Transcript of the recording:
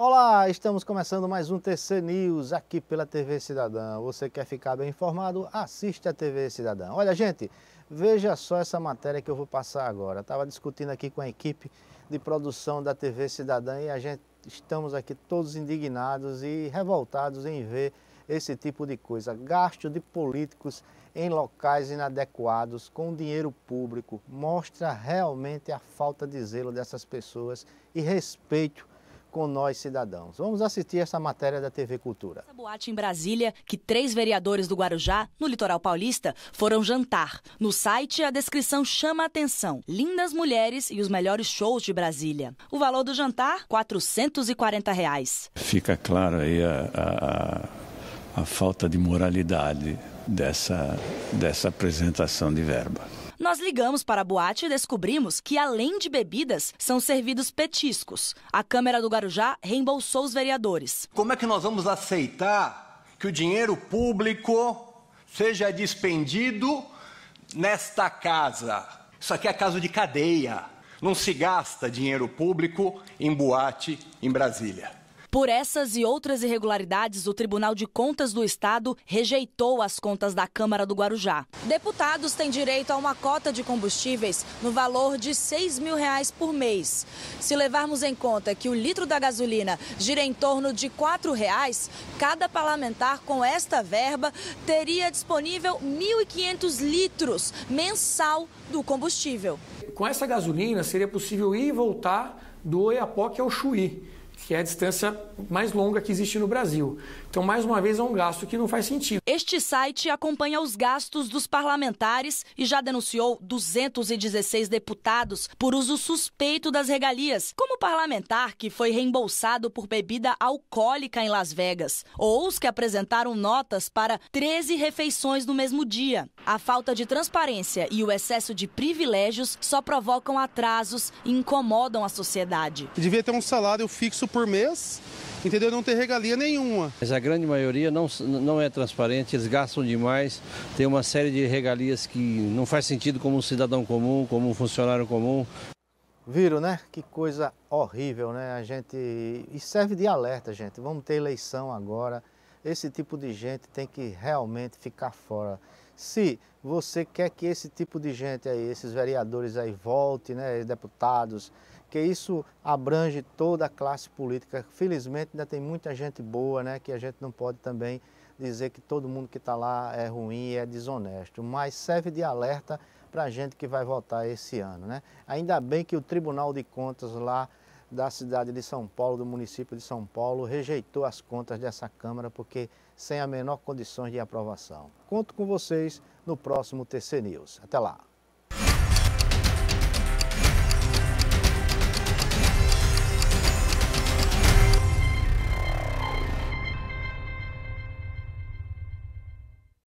Olá, estamos começando mais um TC News aqui pela TV Cidadã. Você quer ficar bem informado? Assiste a TV Cidadã. Olha, gente, veja só essa matéria que eu vou passar agora. Estava discutindo aqui com a equipe de produção da TV Cidadã e a gente estamos aqui todos indignados e revoltados em ver esse tipo de coisa. Gasto de políticos em locais inadequados com dinheiro público mostra realmente a falta de zelo dessas pessoas e respeito com nós cidadãos. Vamos assistir essa matéria da TV Cultura. Essa boate em Brasília, que três vereadores do Guarujá, no litoral paulista, foram jantar. No site, a descrição chama a atenção. Lindas mulheres e os melhores shows de Brasília. O valor do jantar, 440 reais. Fica claro aí a, a, a falta de moralidade dessa, dessa apresentação de verba. Nós ligamos para a boate e descobrimos que, além de bebidas, são servidos petiscos. A Câmara do Guarujá reembolsou os vereadores. Como é que nós vamos aceitar que o dinheiro público seja despendido nesta casa? Isso aqui é caso de cadeia. Não se gasta dinheiro público em boate em Brasília. Por essas e outras irregularidades, o Tribunal de Contas do Estado rejeitou as contas da Câmara do Guarujá. Deputados têm direito a uma cota de combustíveis no valor de 6 mil reais por mês. Se levarmos em conta que o litro da gasolina gira em torno de R$ reais, cada parlamentar com esta verba teria disponível 1.500 litros mensal do combustível. Com essa gasolina seria possível ir e voltar do Oiapoque ao Chuí que é a distância mais longa que existe no Brasil. Então, mais uma vez, é um gasto que não faz sentido. Este site acompanha os gastos dos parlamentares e já denunciou 216 deputados por uso suspeito das regalias, como o parlamentar que foi reembolsado por bebida alcoólica em Las Vegas, ou os que apresentaram notas para 13 refeições no mesmo dia. A falta de transparência e o excesso de privilégios só provocam atrasos e incomodam a sociedade. Devia ter um salário fixo por mês, entendeu? Não tem regalia nenhuma. Mas a grande maioria não, não é transparente, eles gastam demais, tem uma série de regalias que não faz sentido como um cidadão comum, como um funcionário comum. Viram, né? Que coisa horrível, né? A gente. E serve de alerta, gente. Vamos ter eleição agora. Esse tipo de gente tem que realmente ficar fora. Se você quer que esse tipo de gente aí, esses vereadores aí volte, né, deputados, que isso abrange toda a classe política. Felizmente ainda tem muita gente boa, né, que a gente não pode também dizer que todo mundo que está lá é ruim e é desonesto, mas serve de alerta para a gente que vai votar esse ano. Né? Ainda bem que o Tribunal de Contas lá da cidade de São Paulo, do município de São Paulo, rejeitou as contas dessa Câmara porque sem a menor condições de aprovação. Conto com vocês no próximo TC News. Até lá!